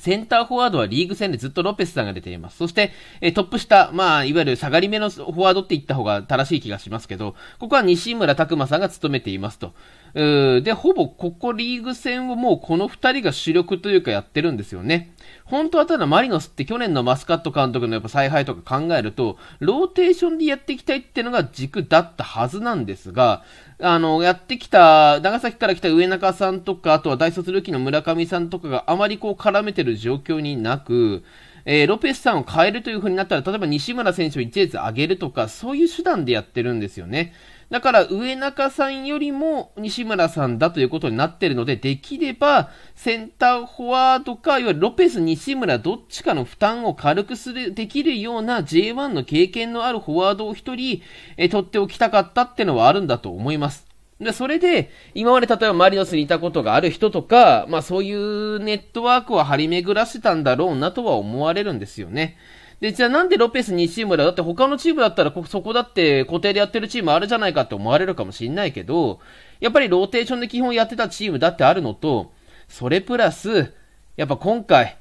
センターフォワードはリーグ戦でずっとロペスさんが出ています。そして、えトップ下、まあ、いわゆる下がり目のフォワードって言った方が正しい気がしますけど、ここは西村拓馬さんが務めていますと。で、ほぼここリーグ戦をもうこの2人が主力というかやってるんですよね。本当はただマリノスって去年のマスカット監督のやっぱ采配とか考えると、ローテーションでやっていきたいっていうのが軸だったはずなんですが、あの、やってきた、長崎から来た上中さんとか、あとは大卒ルーキーの村上さんとかがあまりこう絡めてる状況になく、えー、ロペスさんを変えるという風になったら、例えば西村選手を1列上げるとか、そういう手段でやってるんですよね。だから上中さんよりも西村さんだということになってるので、できればセンターフォワードか、いわゆるロペス、西村どっちかの負担を軽くする、できるような J1 の経験のあるフォワードを一人、え取っておきたかったってのはあるんだと思います。で、それで、今まで例えばマリノスにいたことがある人とか、まあそういうネットワークを張り巡らせたんだろうなとは思われるんですよね。で、じゃあなんでロペス2チームだだって他のチームだったらそこだって固定でやってるチームあるじゃないかって思われるかもしんないけど、やっぱりローテーションで基本やってたチームだってあるのと、それプラス、やっぱ今回、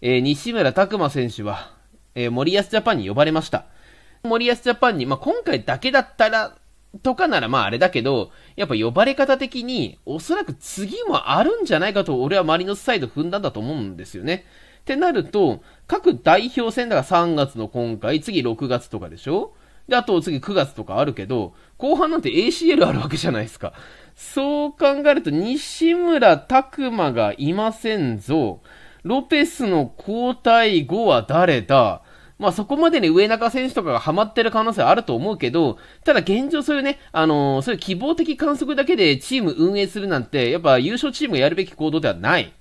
えー、西村拓磨選手は、えー、森安ジャパンに呼ばれました。森安ジャパンに、まあ、今回だけだったら、とかならまああれだけど、やっぱ呼ばれ方的に、おそらく次もあるんじゃないかと俺はマリノスサイド踏んだんだと思うんですよね。ってなると、各代表戦だから3月の今回、次6月とかでしょで、あと次9月とかあるけど、後半なんて ACL あるわけじゃないですか。そう考えると、西村拓馬がいませんぞ。ロペスの交代後は誰だまあそこまでに上中選手とかがハマってる可能性あると思うけど、ただ現状そういうね、あのー、そういう希望的観測だけでチーム運営するなんて、やっぱ優勝チームがやるべき行動ではない。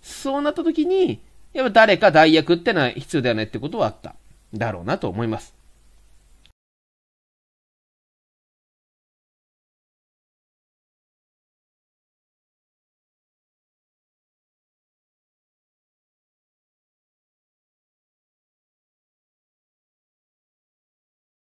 そうなった時に、やっぱ誰か代役ってのは必要だよねってことはあっただろうなと思います。